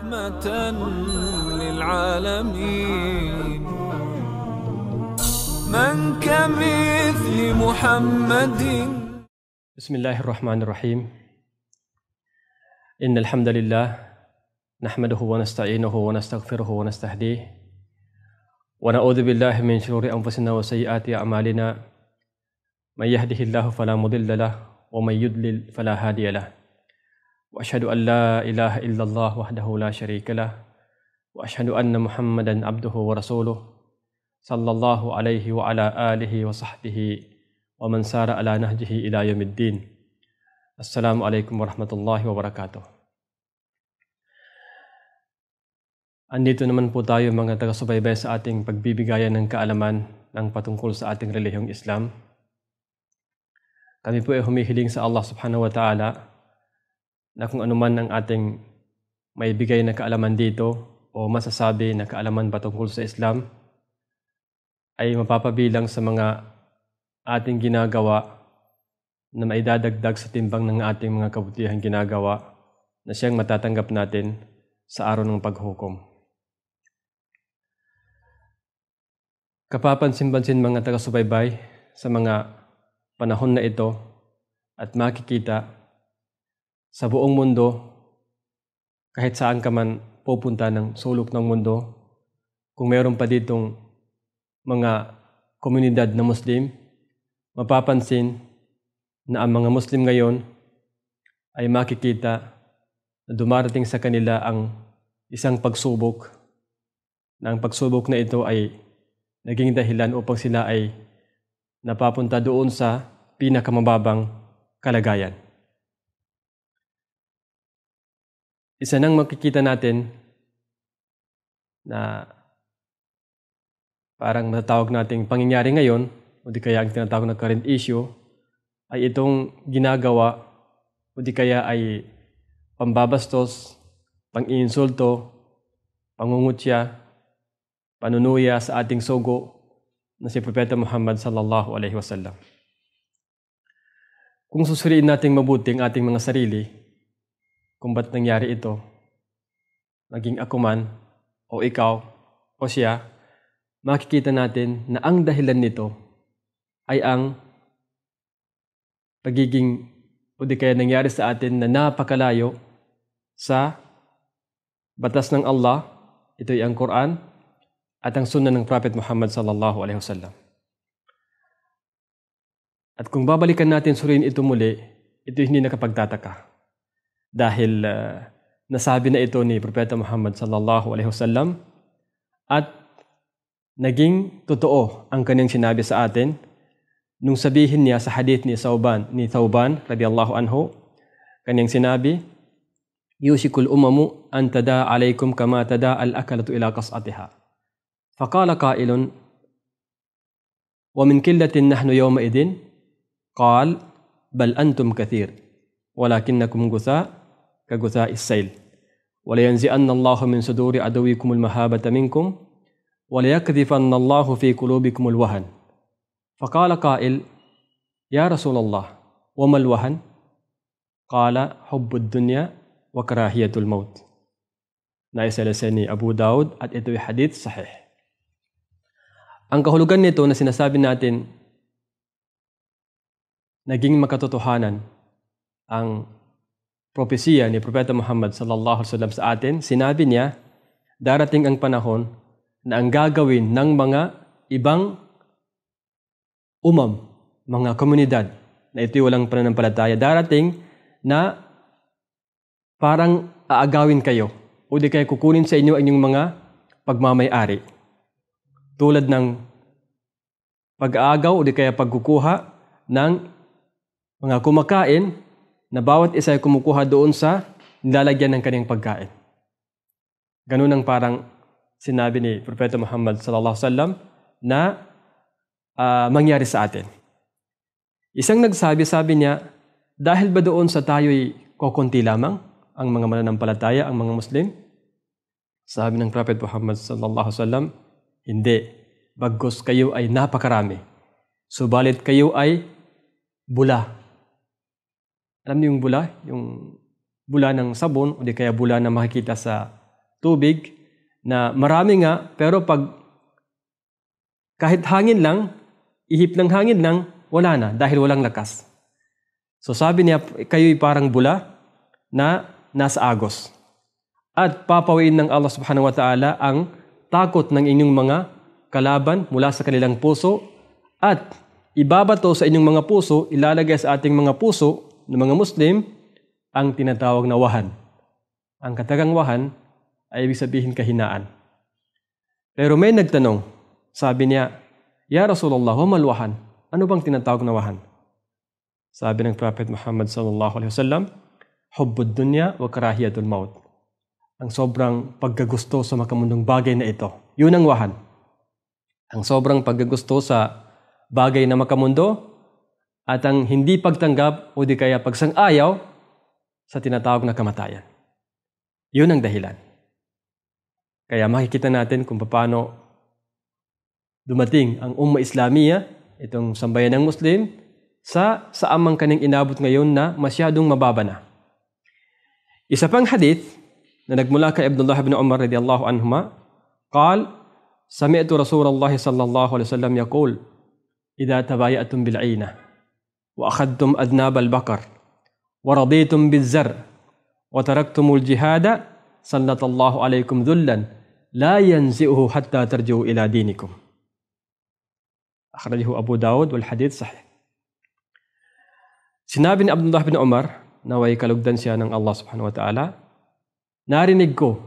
رحمة للعالمين من كمثل محمد بسم الله الرحمن الرحيم إن الحمد لله نحمده ونستعينه ونستغفره ونستهديه ونعوذ بالله من شرور أنفسنا وسيئات أعمالنا من يهده الله فلا مضل له ومن يضلل فلا هادي له واشهد ان لا اله الا الله وحده لا شريك له واشهد ان محمدا عبده ورسوله صلى الله عليه وعلى اله وصحبه ومن سار على نهجه الى يوم الدين السلام عليكم ورحمه الله وبركاته Andito naman po tayo mga taga-subaybay sa ating pagbibigayan ng kaalaman ng patungkol sa ating relihiyong Islam. Kami po ay humihiling sa Allah subhanahu wa ta'ala na kung anuman ang ating maibigay na kaalaman dito o masasabi na kaalaman patungkol sa Islam ay mapapabilang sa mga ating ginagawa na maidadagdag sa timbang ng ating mga kabutihan ginagawa na siyang matatanggap natin sa araw ng paghukom. Kapapansin-pansin mga taga-subaybay sa mga panahon na ito at makikita sa buong mundo, kahit saan ka man pupunta ng sulok ng mundo, kung meron pa ditong mga komunidad na Muslim, mapapansin na ang mga Muslim ngayon ay makikita na dumarating sa kanila ang isang pagsubok na ang pagsubok na ito ay naging dahilan upang sila ay napapunta doon sa pinakamababang kalagayan. isa nang makikita natin na parang natawag nating pangyayari ngayon o di kaya ang tinatawag na current issue ay itong ginagawa o di kaya ay pambabastos, pang-iinsulto, pangungutya, panunuya sa ating sugo na si Propeta Muhammad sallallahu alaihi wasallam. Kung susuriin natin mabuti ang ating mga sarili, kung ba't nangyari ito. Naging ako man, o ikaw, o siya, makikita natin na ang dahilan nito ay ang pagiging o di kaya nangyari sa atin na napakalayo sa batas ng Allah, ito ay ang Quran, at ang sunnah ng Prophet Muhammad sallallahu alaihi wasallam. At kung babalikan natin suriin ito muli, ito hindi nakapagtataka. dahil nasabi na ito ni Propeta Muhammad sallallahu alaihi wasallam at naging totoo ang kanyang sinabi sa atin nung sabihin niya sa hadith ni Sauban ni Tauban radhiyallahu anhu kanyang sinabi yusikul umamu an tada alaykum kama tada al akalatu ila qas'atiha faqala qailun wa min qillatin nahnu yawma idin qal bal antum kathir walakinnakum غثاء كجثاء السيل ولينزئن الله من صدور عدوكم المهابة منكم وليكذفن الله في قلوبكم الوهن فقال قائل يا رسول الله وما الوهن قال حب الدنيا وكراهية الموت Naisa Leseni Abu Daud at ito'y hadith sahih. Ang kahulugan nito na sinasabi natin, naging makatotohanan ang propesiya ni Propeta Muhammad sallallahu alaihi wasallam sa atin, sinabi niya, darating ang panahon na ang gagawin ng mga ibang umam, mga komunidad na ito'y walang pananampalataya, darating na parang aagawin kayo o di kaya kukunin sa inyo ang inyong mga pagmamayari. Tulad ng pag-aagaw o di kaya pagkukuha ng mga kumakain na bawat isa ay kumukuha doon sa nilalagyan ng kanyang pagkain. Ganun ang parang sinabi ni Propeta Muhammad sallallahu alaihi wasallam na uh, mangyari sa atin. Isang nagsabi, sabi niya, dahil ba doon sa tayo'y kokonti lamang ang mga mananampalataya, ang mga Muslim? Sabi ng Prophet Muhammad sallallahu alaihi wasallam, hindi. Bagkus kayo ay napakarami. Subalit kayo ay bula alam niyo yung bula? Yung bula ng sabon o di kaya bula na makikita sa tubig na marami nga pero pag kahit hangin lang, ihip ng hangin lang, wala na dahil walang lakas. So sabi niya, kayo'y parang bula na nasa agos. At papawin ng Allah subhanahu wa ta'ala ang takot ng inyong mga kalaban mula sa kanilang puso at ibabato sa inyong mga puso, ilalagay sa ating mga puso ng mga Muslim ang tinatawag na wahan. Ang katagang wahan ay ibig sabihin kahinaan. Pero may nagtanong, sabi niya, Ya Rasulullah, wa wahan. Ano bang tinatawag na wahan? Sabi ng Prophet Muhammad sallallahu alaihi wasallam, hubbud dunya wa karahiyatul maut. Ang sobrang pagkagusto sa makamundong bagay na ito. Yun ang wahan. Ang sobrang pagkagusto sa bagay na makamundo at ang hindi pagtanggap o di kaya pagsang-ayaw sa tinatawag na kamatayan. Yun ang dahilan. Kaya makikita natin kung paano dumating ang Umma Islamiya, itong sambayan ng Muslim, sa sa amang kaning inabot ngayon na masyadong mababa na. Isa pang hadith na nagmula kay Abdullah ibn Umar radiyallahu anhuma, قال سمعت رسول الله صلى الله عليه وسلم يقول إذا تبايأتم بالعينة وأخذتم أذناب البقر ورضيتم بالزرع وتركتم الجهاد سلط الله عليكم ذلا لا ينزئه حتى ترجعوا إلى دينكم أخرجه أبو داود والحديث صحيح Sinabi ni Abdullah bin Umar na way kalugdan siya ng Allah subhanahu wa ta'ala, narinig ko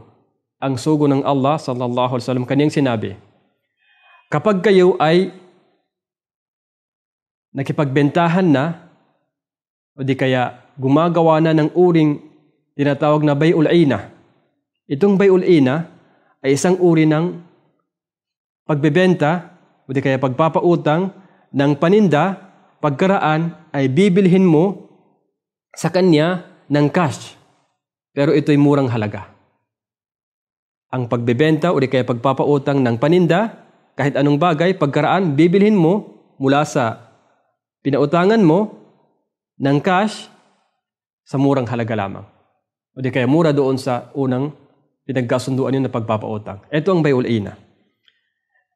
ang sugo ng Allah sallallahu alaihi wasallam kaniyang sinabi, Kapag kayo ay nakipagbentahan na o di kaya gumagawa na ng uring tinatawag na bayul ina. Itong bayul ina ay isang uri ng pagbebenta o di kaya pagpapautang ng paninda pagkaraan ay bibilhin mo sa kanya ng cash. Pero ito'y murang halaga. Ang pagbebenta o di kaya pagpapautang ng paninda, kahit anong bagay, pagkaraan, bibilhin mo mula sa pinautangan mo ng cash sa murang halaga lamang. O di kaya mura doon sa unang pinagkasunduan yun na pagpapautang. Ito ang bayul ina.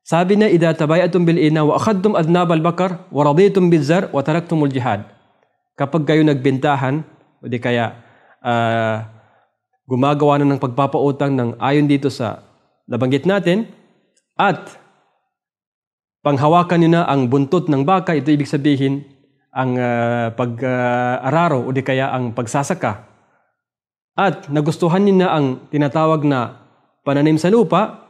Sabi na, إِذَا تَبَيَأْتُمْ بِالْإِنَا وَأَخَدْتُمْ أَذْنَابَ الْبَكَرْ وَرَضِيتُمْ بِالْزَرْ وَتَرَكْتُمُ jihad. Kapag kayo nagbintahan, o di kaya uh, gumagawa na ng pagpapautang ng ayon dito sa nabanggit natin, at panghawakan niyo na ang buntot ng baka, ito ibig sabihin ang uh, pag-araro uh, o di kaya ang pagsasaka. At nagustuhan niyo na ang tinatawag na pananim sa lupa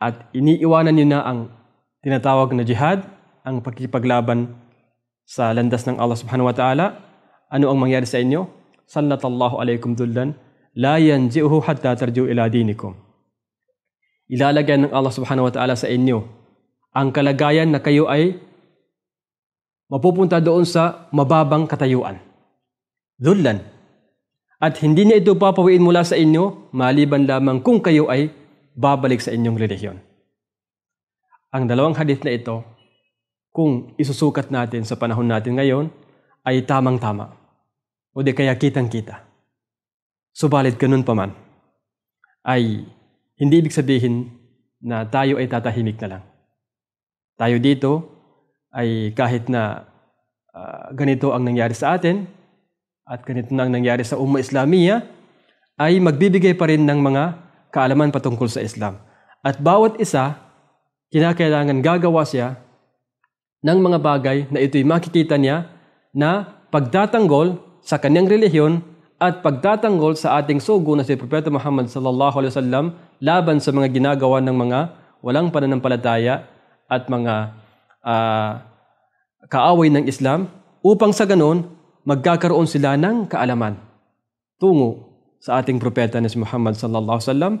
at iniiwanan niyo na ang tinatawag na jihad, ang pakikipaglaban sa landas ng Allah subhanahu wa ta'ala. Ano ang mangyari sa inyo? Sallallahu alaykum dullan la yanji'uhu hatta tarju ila dinikum. Ilalagay ng Allah subhanahu wa ta'ala sa inyo ang kalagayan na kayo ay mapupunta doon sa mababang katayuan. Dhullan. At hindi niya ito papawiin mula sa inyo, maliban lamang kung kayo ay babalik sa inyong relihiyon. Ang dalawang hadith na ito, kung isusukat natin sa panahon natin ngayon, ay tamang-tama. O di kaya kitang-kita. Subalit ganun pa man, ay hindi ibig sabihin na tayo ay tatahimik na lang tayo dito ay kahit na uh, ganito ang nangyari sa atin at ganito na ang nangyari sa Umma Islamiya ay magbibigay pa rin ng mga kaalaman patungkol sa Islam. At bawat isa, kinakailangan gagawa siya ng mga bagay na ito'y makikita niya na pagtatanggol sa kanyang relihiyon at pagtatanggol sa ating sugo na si Propeta Muhammad sallallahu alaihi wasallam laban sa mga ginagawa ng mga walang pananampalataya at mga uh, kaaway ng Islam upang sa ganon magkakaroon sila ng kaalaman tungo sa ating propeta na si Muhammad sallallahu alaihi wasallam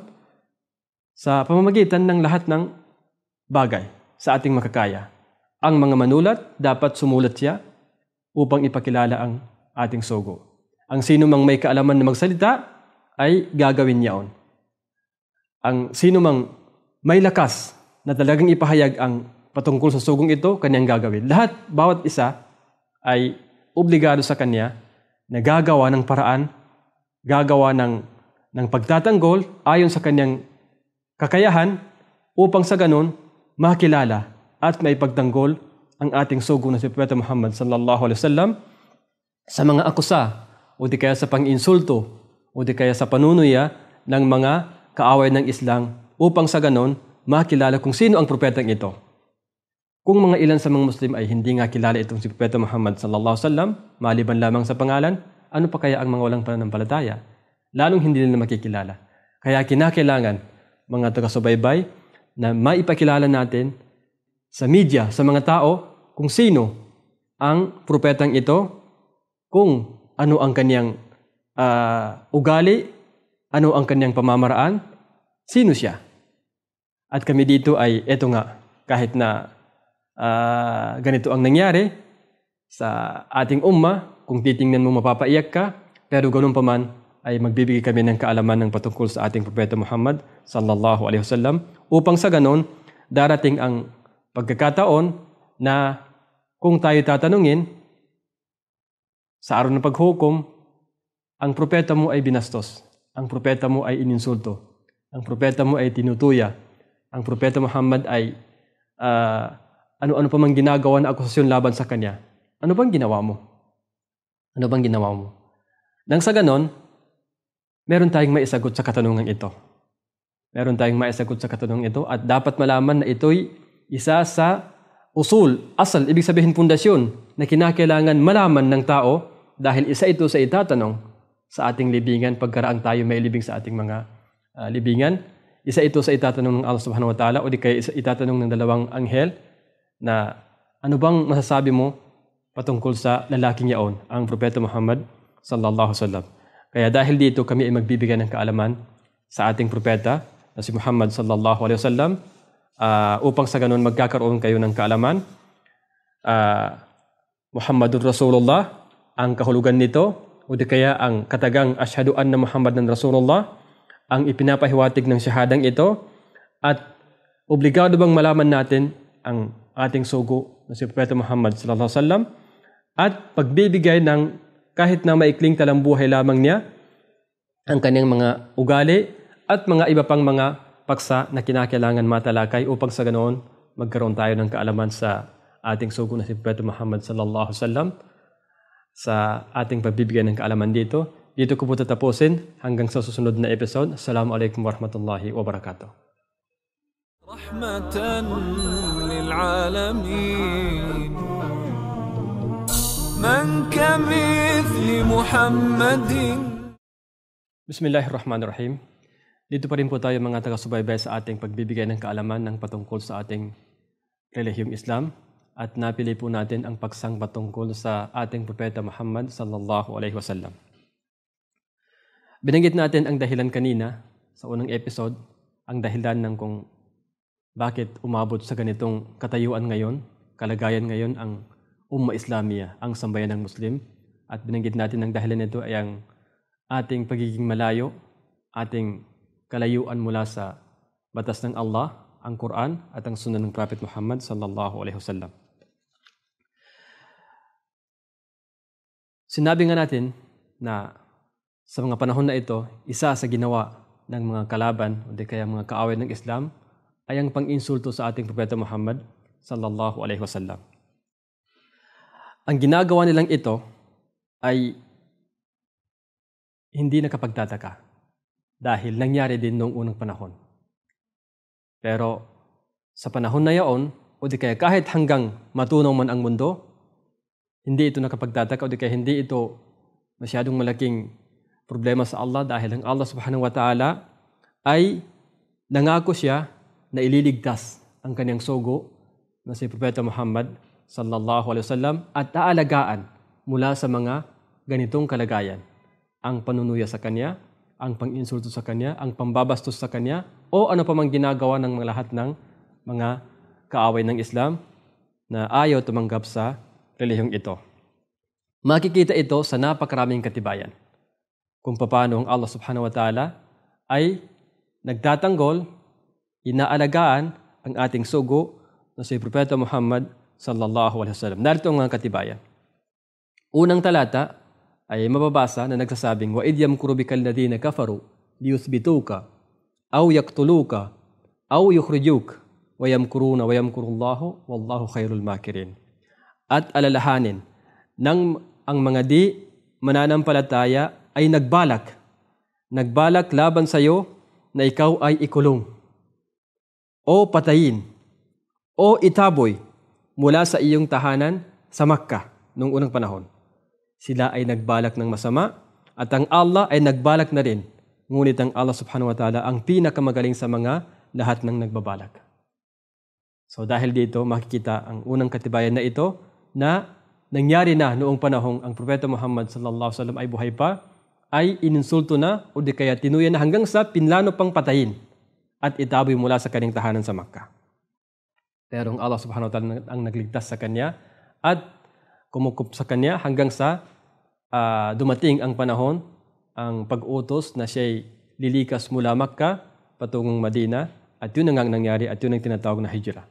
sa pamamagitan ng lahat ng bagay sa ating makakaya. Ang mga manulat dapat sumulat siya upang ipakilala ang ating sogo. Ang sino mang may kaalaman na magsalita ay gagawin niya on. Ang sino mang may lakas na talagang ipahayag ang patungkol sa sugong ito, kanyang gagawin. Lahat, bawat isa ay obligado sa kanya na gagawa ng paraan, gagawa ng, ng pagtatanggol ayon sa kanyang kakayahan upang sa ganun makilala at may pagtanggol ang ating sugo na si Propeta Muhammad sallallahu alaihi wasallam sa mga akusa o di kaya sa panginsulto o di kaya sa panunuya ng mga kaaway ng Islam upang sa ganon makilala kung sino ang propetang ito. Kung mga ilan sa mga Muslim ay hindi nga kilala itong si Propeta Muhammad sallallahu alaihi wasallam, maliban lamang sa pangalan, ano pa kaya ang mga walang pananampalataya? Lalong hindi nila makikilala. Kaya kinakailangan mga taga-subaybay na maipakilala natin sa media, sa mga tao, kung sino ang propetang ito, kung ano ang kanyang uh, ugali, ano ang kanyang pamamaraan, sino siya. At kami dito ay, eto nga, kahit na uh, ganito ang nangyari sa ating umma, kung titingnan mo mapapaiyak ka, pero ganun pa man, ay magbibigay kami ng kaalaman ng patungkol sa ating Propeta Muhammad sallallahu alaihi wasallam upang sa ganon darating ang pagkakataon na kung tayo tatanungin sa araw ng paghukom, ang propeta mo ay binastos, ang propeta mo ay ininsulto, ang propeta mo ay tinutuya, ang propeta Muhammad ay uh, ano-ano pa mang ginagawa na akusasyon laban sa kanya. Ano bang ginawa mo? Ano bang ginawa mo? Nang sa ganon, meron tayong maisagot sa katanungan ito. Meron tayong maisagot sa katanungan ito at dapat malaman na ito'y isa sa usul, asal, ibig sabihin pundasyon na kinakailangan malaman ng tao dahil isa ito sa itatanong sa ating libingan pagkaraang tayo may libing sa ating mga uh, libingan isa ito sa itatanong ng Allah subhanahu wa ta'ala o di kaya isa itatanong ng dalawang anghel na ano bang masasabi mo patungkol sa lalaking yaon, ang Propeta Muhammad sallallahu wasallam. Kaya dahil dito kami ay magbibigay ng kaalaman sa ating propeta na si Muhammad sallallahu alaihi wasallam uh, upang sa ganun magkakaroon kayo ng kaalaman. Uh, ah, Muhammadun Rasulullah ang kahulugan nito o di kaya ang katagang asyhadu anna Muhammadan Rasulullah ang ipinapahiwatig ng shahadang ito at obligado bang malaman natin ang ating sugo na si Propeta Muhammad sallallahu alaihi wasallam at pagbibigay ng kahit na maikling talambuhay lamang niya ang kanyang mga ugali at mga iba pang mga paksa na kinakailangan matalakay upang sa ganoon magkaroon tayo ng kaalaman sa ating sugo na si Propeta Muhammad sallallahu alaihi wasallam sa ating pagbibigay ng kaalaman dito dito ko po tatapusin hanggang sa susunod na episode. Assalamualaikum warahmatullahi wabarakatuh. رحمة للعالمين من كمثل محمد بسم الله الرحمن الرحيم Dito pa rin po tayo mga taga-subaybay sa ating pagbibigay ng kaalaman ng patungkol sa ating relihiyong Islam at napili po natin ang paksang patungkol sa ating propeta Muhammad sallallahu alaihi wasallam. Binanggit natin ang dahilan kanina sa unang episode, ang dahilan ng kung bakit umabot sa ganitong katayuan ngayon, kalagayan ngayon ang Umma Islamia, ang sambayan ng Muslim. At binanggit natin ang dahilan nito ay ang ating pagiging malayo, ating kalayuan mula sa batas ng Allah, ang Quran at ang sunan ng Prophet Muhammad sallallahu alaihi wasallam. Sinabi nga natin na sa mga panahon na ito, isa sa ginawa ng mga kalaban o di kaya mga kaaway ng Islam ay ang pang-insulto sa ating Propeta Muhammad sallallahu alaihi wasallam. Ang ginagawa nilang ito ay hindi nakapagtataka dahil nangyari din noong unang panahon. Pero sa panahon na yaon, o di kaya kahit hanggang matunaw man ang mundo, hindi ito nakapagtataka o di kaya hindi ito masyadong malaking problema sa Allah dahil ang Allah subhanahu wa ta'ala ay nangako siya na ililigtas ang kanyang sogo na si Propeta Muhammad sallallahu alaihi wasallam at aalagaan mula sa mga ganitong kalagayan. Ang panunuya sa kanya, ang panginsulto sa kanya, ang pambabastos sa kanya, o ano pa mang ginagawa ng mga lahat ng mga kaaway ng Islam na ayaw tumanggap sa relihiyong ito. Makikita ito sa napakaraming katibayan kung paano ang Allah subhanahu wa ta'ala ay nagtatanggol, inaalagaan ang ating sugo na si Propeta Muhammad sallallahu alaihi wasallam. Narito ang katibayan. Unang talata ay mababasa na nagsasabing wa idyam kurubikal ladina kafaru liyuthbituka aw yaqtuluka aw yukhrijuk wa yamkuruna wa yamkurullahu wallahu khairul makirin. At alalahanin ng ang mga di mananampalataya ay nagbalak. Nagbalak laban sa iyo na ikaw ay ikulong. O patayin. O itaboy mula sa iyong tahanan sa Makkah noong unang panahon. Sila ay nagbalak ng masama at ang Allah ay nagbalak na rin. Ngunit ang Allah subhanahu wa ta'ala ang pinakamagaling sa mga lahat ng nagbabalak. So dahil dito makikita ang unang katibayan na ito na nangyari na noong panahong ang Propeta Muhammad sallallahu alaihi wasallam ay buhay pa ay ininsulto na o di kaya tinuya na hanggang sa pinlano pang patayin at itaboy mula sa kanyang tahanan sa Makkah. Pero ang Allah subhanahu wa ta'ala ang nagligtas sa kanya at kumukup sa kanya hanggang sa uh, dumating ang panahon, ang pag-utos na siya'y lilikas mula Makkah patungong Madina at yun ang nangyari at yun ang tinatawag na hijra.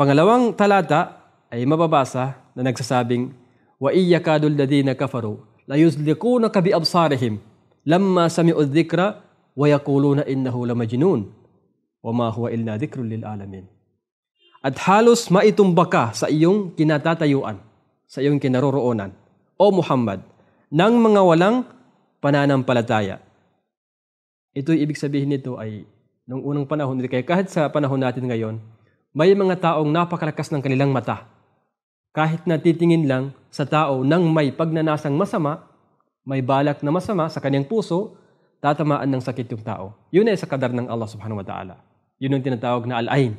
Pangalawang talata ay mababasa na nagsasabing, وَإِيَّكَادُ الَّذِينَ كَفَرُوا la yuzlikuna ka bi absarihim lamma sami'u adh-dhikra wa yaquluna innahu lamajnun wa ma huwa illa dhikrun lil alamin. At halos maitumba sa iyong kinatatayuan, sa iyong kinaroroonan, O Muhammad, ng mga walang pananampalataya. Ito ibig sabihin nito ay, nung unang panahon, kaya kahit sa panahon natin ngayon, may mga taong napakalakas ng kanilang mata kahit natitingin lang sa tao nang may pagnanasang masama, may balak na masama sa kanyang puso, tatamaan ng sakit yung tao. Yun ay sa kadar ng Allah subhanahu wa ta'ala. Yun ang tinatawag na al-ain.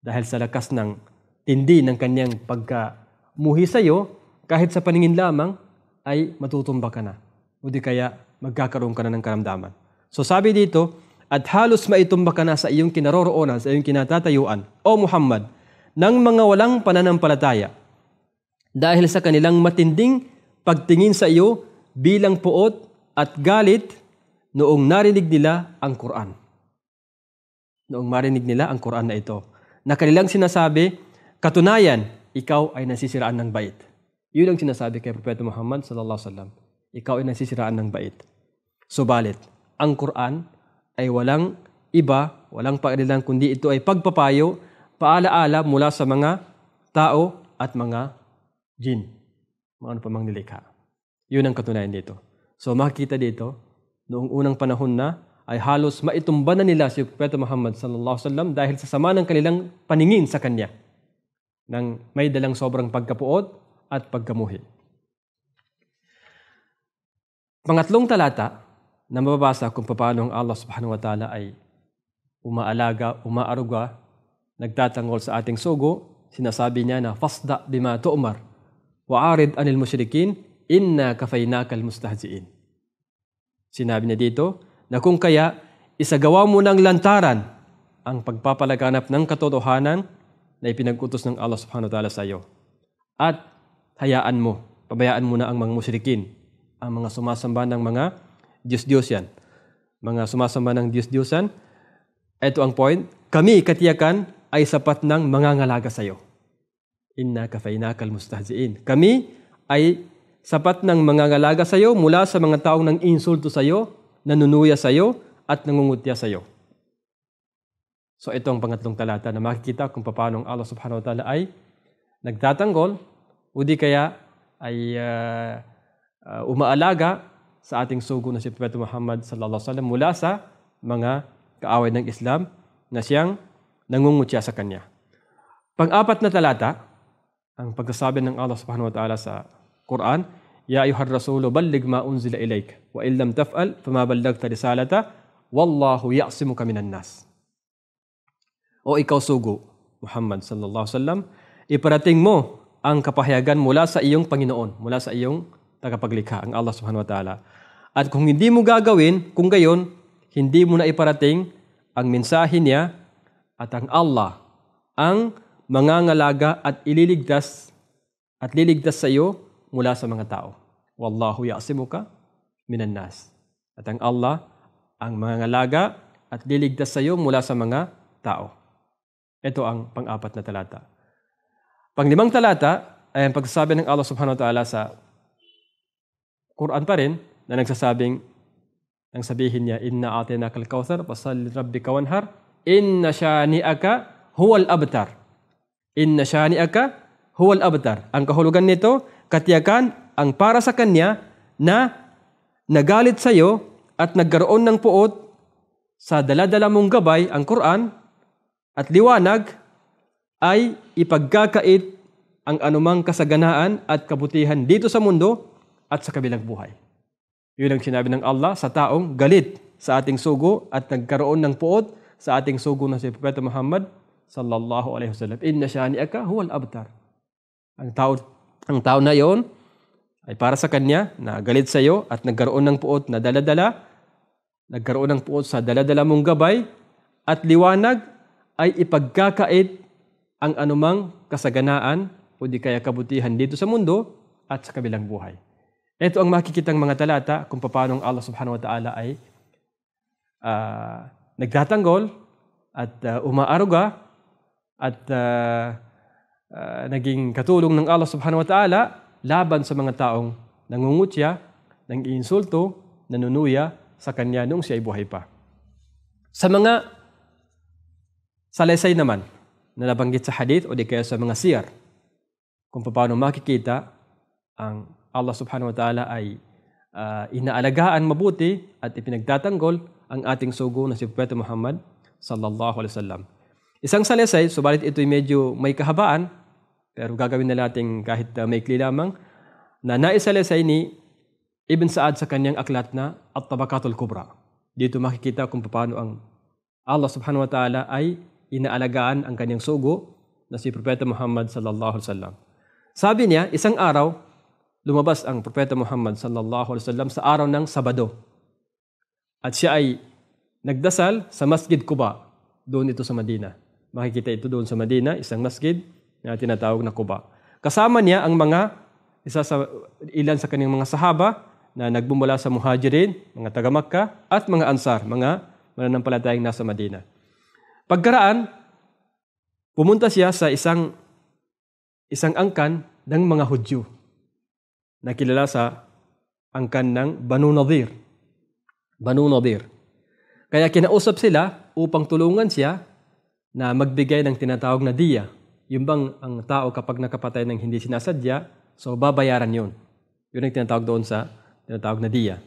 Dahil sa lakas ng tindi ng kanyang pagkamuhi sa iyo, kahit sa paningin lamang, ay matutumba ka na. O di kaya magkakaroon ka na ng karamdaman. So sabi dito, at halos maitumba ka na sa iyong kinaroroonan, sa iyong kinatatayuan. O Muhammad, ng mga walang pananampalataya dahil sa kanilang matinding pagtingin sa iyo bilang puot at galit noong narinig nila ang Quran. Noong marinig nila ang Quran na ito, na kanilang sinasabi, katunayan, ikaw ay nasisiraan ng bait. Yun ang sinasabi kay Propeta Muhammad sallallahu alaihi wasallam. Ikaw ay nasisiraan ng bait. Subalit, ang Quran ay walang iba, walang pakialam kundi ito ay pagpapayo paalaala mula sa mga tao at mga jin. Mga ano pa mang nilikha. Yun ang katunayan dito. So makikita dito, noong unang panahon na, ay halos maitumba na nila si Propeta Muhammad sallallahu alaihi wasallam dahil sa sama ng kanilang paningin sa kanya nang may dalang sobrang pagkapuot at pagkamuhi. Pangatlong talata na mababasa kung paano ang Allah subhanahu wa ta'ala ay umaalaga, umaaruga nagtatanggol sa ating sugo, sinasabi niya na fasda bima tu'mar wa arid anil musyrikin inna kafaynakal mustahziin. Sinabi niya dito na kung kaya isagawa mo ng lantaran ang pagpapalaganap ng katotohanan na ipinagkutos ng Allah subhanahu wa ta'ala sa iyo. At hayaan mo, pabayaan mo na ang mga musyrikin, ang mga sumasamba ng mga Diyos-Diyos yan. Mga sumasamba ng Diyos-Diyos yan. Ito ang point. Kami, katiyakan, ay sapat ng mangangalaga sa iyo. Inna kafainakal mustahziin. Kami ay sapat ng mangangalaga sa iyo mula sa mga taong nang insulto sa iyo, nanunuya sa iyo, at nangungutya sa iyo. So ito ang pangatlong talata na makikita kung paano Allah subhanahu wa ta'ala ay nagtatanggol o di kaya ay uh, uh, umaalaga sa ating sugo na si Propeta Muhammad sallallahu alaihi wasallam mula sa mga kaaway ng Islam na siyang nangungutya sa kanya. Pang-apat na talata, ang pagsasabi ng Allah subhanahu wa ta'ala sa Quran, Ya ayuhar rasulu, ballig ma unzila ilayk, wa illam taf'al, fama ballagta risalata, wallahu ya'simuka minan nas. O ikaw sugo, Muhammad sallallahu alaihi wasallam, iparating mo ang kapahayagan mula sa iyong Panginoon, mula sa iyong tagapaglikha, ang Allah subhanahu wa ta'ala. At kung hindi mo gagawin, kung gayon, hindi mo na iparating ang mensahe niya at ang Allah ang mangangalaga at ililigtas at liligtas sa iyo mula sa mga tao. Wallahu ya'simuka minan nas. At ang Allah ang mangangalaga at liligtas sa iyo mula sa mga tao. Ito ang pang-apat na talata. Panglimang talata ay ang pagsasabi ng Allah subhanahu wa ta'ala sa Quran pa rin na nagsasabing ang sabihin niya, Inna atina kal kawthar, pasalli rabbi kawanhar, inna syani'aka huwal abtar. Inna syani'aka huwal abtar. Ang kahulugan nito, katiyakan ang para sa kanya na nagalit sa iyo at nagkaroon ng puot sa daladala mong gabay ang Quran at liwanag ay ipagkakait ang anumang kasaganaan at kabutihan dito sa mundo at sa kabilang buhay. Yun ang sinabi ng Allah sa taong galit sa ating sugo at nagkaroon ng puot sa ating sugo na si Propeta Muhammad sallallahu alaihi wasallam. Inna syani'aka huwal abtar. Ang tao, ang tao na yon ay para sa kanya, nagalit sa iyo at nagkaroon ng puot na daladala, nagkaroon ng puot sa daladala mong gabay at liwanag ay ipagkakait ang anumang kasaganaan o di kaya kabutihan dito sa mundo at sa kabilang buhay. Ito ang makikitang mga talata kung paano Allah subhanahu wa ta'ala ay uh, nagtatanggol at uh, umaaruga at uh, uh, naging katulong ng Allah subhanahu wa ta'ala laban sa mga taong nangungutya, nang iinsulto, nanunuya sa kanya noong siya ay buhay pa. Sa mga salaysay naman na nabanggit sa hadith o di kaya sa mga siyar, kung paano makikita ang Allah subhanahu wa ta'ala ay uh, inaalagaan mabuti at ipinagtatanggol ang ating sugo na si Propeta Muhammad sallallahu alaihi wasallam. Isang salaysay, subalit ito'y medyo may kahabaan, pero gagawin na natin kahit uh, maikli lamang, na naisalaysay ni Ibn Saad sa kanyang aklat na At-Tabakatul Kubra. Dito makikita kung paano ang Allah subhanahu wa ta'ala ay inaalagaan ang kanyang sugo na si Propeta Muhammad sallallahu alaihi wasallam. Sabi niya, isang araw, lumabas ang Propeta Muhammad sallallahu alaihi wasallam sa araw ng Sabado. At siya ay nagdasal sa Masjid Kuba, doon ito sa Madina. Makikita ito doon sa Madina, isang masjid na tinatawag na Kuba. Kasama niya ang mga isa sa ilan sa kanyang mga sahaba na nagbumula sa Muhajirin, mga taga Makka at mga Ansar, mga mananampalatayang nasa Madina. Pagkaraan, pumunta siya sa isang isang angkan ng mga Hudyo na kilala sa angkan ng Banu Nadir Banu Nadir. Kaya kinausap sila upang tulungan siya na magbigay ng tinatawag na diya. Yung bang ang tao kapag nakapatay ng hindi sinasadya, so babayaran yun. Yun ang tinatawag doon sa tinatawag na diya.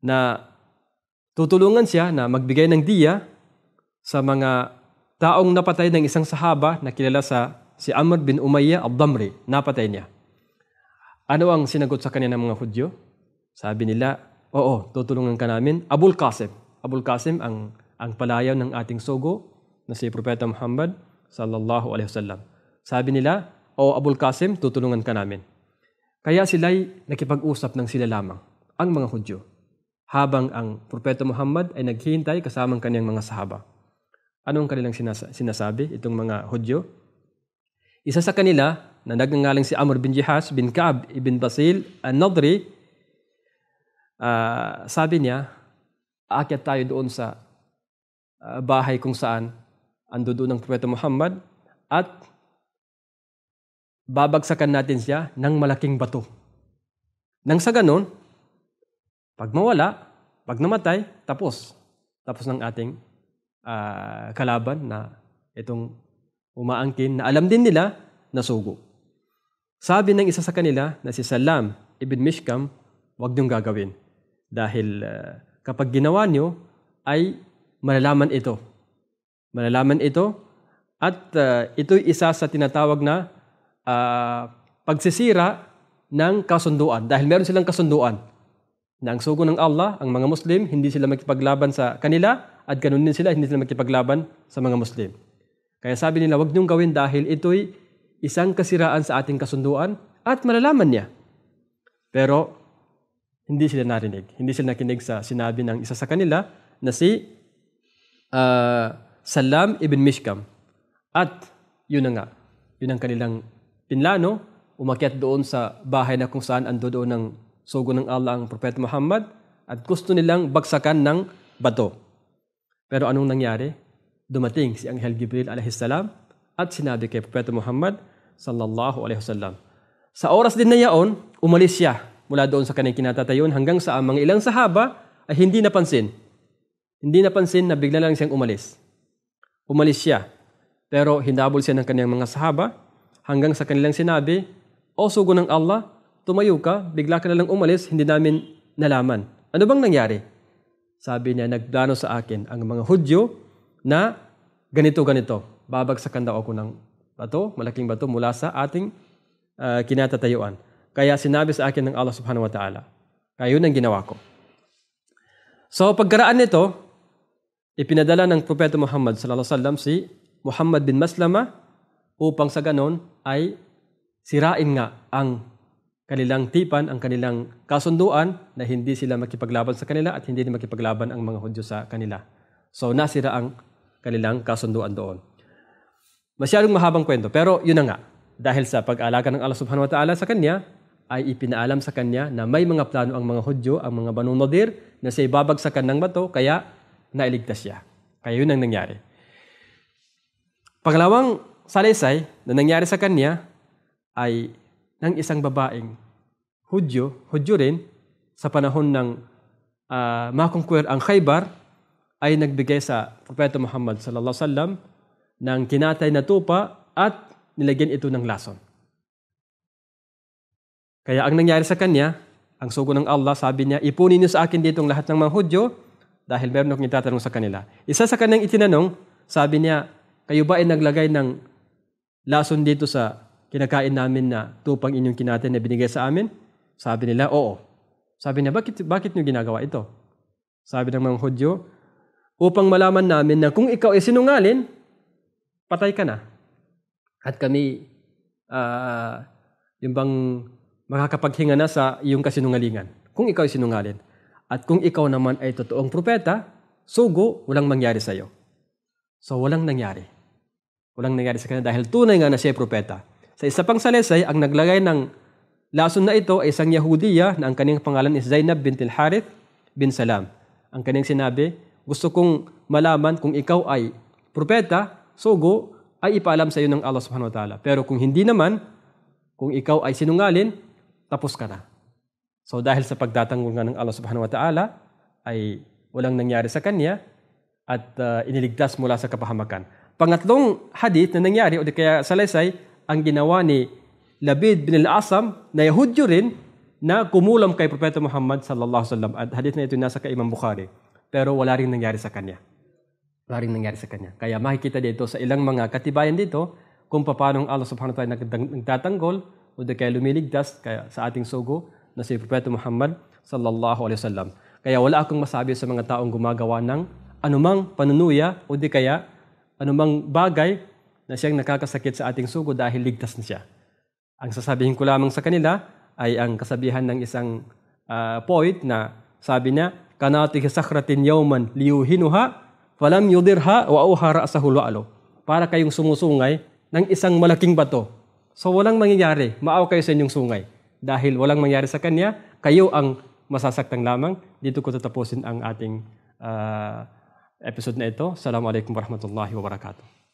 Na tutulungan siya na magbigay ng diya sa mga taong napatay ng isang sahaba na kilala sa si Amr bin Umayya al-Damri, napatay niya. Ano ang sinagot sa kanya ng mga Hudyo? Sabi nila, Oo, tutulungan ka namin. Abul Qasim. Abul Qasim ang, ang palayaw ng ating sogo na si Propeta Muhammad sallallahu alaihi wasallam. Sabi nila, O Abul Qasim, tutulungan ka namin. Kaya sila'y nakipag-usap ng sila lamang, ang mga Hudyo, habang ang Propeta Muhammad ay naghihintay kasamang kanyang mga sahaba. Anong kanilang sinasa- sinasabi itong mga Hudyo? Isa sa kanila na nagngangalang si Amr bin Jihash bin Kaab ibn Basil an-Nadri uh, sabi niya, aakyat tayo doon sa uh, bahay kung saan ando doon ang Propeta Muhammad at babagsakan natin siya ng malaking bato. Nang sa ganon, pag mawala, pag namatay, tapos. Tapos ng ating uh, kalaban na itong umaangkin na alam din nila na sugo. Sabi ng isa sa kanila na si Salam ibn Mishkam, wag niyong gagawin. Dahil uh, kapag ginawa nyo, ay malalaman ito. Malalaman ito at uh, ito'y isa sa tinatawag na uh, pagsisira ng kasunduan. Dahil meron silang kasunduan na ang sugo ng Allah, ang mga Muslim, hindi sila magkipaglaban sa kanila at ganun din sila, hindi sila magkipaglaban sa mga Muslim. Kaya sabi nila, wag niyong gawin dahil ito'y isang kasiraan sa ating kasunduan at malalaman niya. Pero hindi sila narinig. Hindi sila nakinig sa sinabi ng isa sa kanila na si uh, Salam ibn Mishkam. At yun na nga, yun ang kanilang pinlano, umakyat doon sa bahay na kung saan ando doon ng sugo ng Allah ang Propeta Muhammad at gusto nilang bagsakan ng bato. Pero anong nangyari? Dumating si Anghel Gibril alaihissalam at sinabi kay Propeta Muhammad sallallahu alaihi wasallam. Sa oras din na yaon, umalis siya mula doon sa kanyang kinatatayon hanggang sa amang mga ilang sahaba ay hindi napansin. Hindi napansin na bigla lang siyang umalis. Umalis siya. Pero hinabol siya ng kanyang mga sahaba hanggang sa kanilang sinabi, O sugo ng Allah, tumayo ka, bigla ka na lang umalis, hindi namin nalaman. Ano bang nangyari? Sabi niya, nagplano sa akin ang mga Hudyo na ganito-ganito. Babagsakan daw ako ng bato, malaking bato mula sa ating uh, ah, kinatatayuan. Kaya sinabi sa akin ng Allah subhanahu wa ta'ala. Kaya yun ang ginawa ko. So pagkaraan nito, ipinadala ng Propeta Muhammad sallallahu alaihi wasallam si Muhammad bin Maslama upang sa ganon ay sirain nga ang kanilang tipan, ang kanilang kasunduan na hindi sila makipaglaban sa kanila at hindi din makipaglaban ang mga Hudyo sa kanila. So nasira ang kanilang kasunduan doon. Masyadong mahabang kwento pero yun na nga dahil sa pag-alaga ng Allah Subhanahu wa Ta'ala sa kanya, ay ipinaalam sa kanya na may mga plano ang mga Hudyo, ang mga Banu Nadir, na siya ibabagsakan ng bato, kaya nailigtas siya. Kaya yun ang nangyari. Pangalawang salaysay na nangyari sa kanya ay ng isang babaeng Hudyo, Hudyo rin, sa panahon ng uh, ah, makonquer ang Khaybar, ay nagbigay sa Propeta Muhammad sallallahu alaihi wasallam ng kinatay na tupa at nilagyan ito ng lason. Kaya ang nangyari sa kanya, ang sugo ng Allah, sabi niya, ipunin niyo sa akin ditong lahat ng mga Hudyo dahil meron akong itatanong sa kanila. Isa sa kanyang itinanong, sabi niya, kayo ba ay naglagay ng lason dito sa kinakain namin na tupang inyong kinatin na binigay sa amin? Sabi nila, oo. Sabi niya, bakit, bakit niyo ginagawa ito? Sabi ng mga Hudyo, upang malaman namin na kung ikaw ay sinungalin, patay ka na. At kami, uh, yung bang makakapaghinga na sa iyong kasinungalingan. Kung ikaw ay sinungalin. At kung ikaw naman ay totoong propeta, sugo, walang mangyari sa iyo. So, walang nangyari. Walang nangyari sa kanya dahil tunay nga na siya ay propeta. Sa isa pang salesay, ang naglagay ng lason na ito ay isang Yahudiya na ang kanyang pangalan is Zainab bint Harith bin Salam. Ang kanyang sinabi, gusto kong malaman kung ikaw ay propeta, sugo, ay ipaalam sa iyo ng Allah subhanahu wa ta'ala. Pero kung hindi naman, kung ikaw ay sinungalin, tapos ka na. So dahil sa pagtatanggol nga ng Allah subhanahu wa ta'ala, ay walang nangyari sa kanya at uh, iniligtas mula sa kapahamakan. Pangatlong hadith na nangyari o di kaya salaysay, ang ginawa ni Labid bin al-Asam na Yahudyo rin na kumulam kay Propeta Muhammad sallallahu alaihi wasallam. At hadith na ito nasa kay Imam Bukhari. Pero wala rin nangyari sa kanya. Wala rin nangyari sa kanya. Kaya makikita dito sa ilang mga katibayan dito kung paano Allah subhanahu wa ta'ala nagtatanggol o the kaya lumiligtas kaya sa ating sugo na si Propeta Muhammad sallallahu alaihi wasallam. Kaya wala akong masabi sa mga taong gumagawa ng anumang panunuya o di kaya anumang bagay na siyang nakakasakit sa ating sugo dahil ligtas na siya. Ang sasabihin ko lamang sa kanila ay ang kasabihan ng isang uh, poet na sabi niya, Kanati sakratin yawman liuhinuha, falam yudirha wa uhara asahulualo. Para kayong sumusungay ng isang malaking bato So walang mangyayari, maaw kayo sa inyong sungay. Dahil walang mangyayari sa kanya, kayo ang masasaktang lamang. Dito ko tatapusin ang ating uh, episode na ito. Assalamualaikum warahmatullahi wabarakatuh.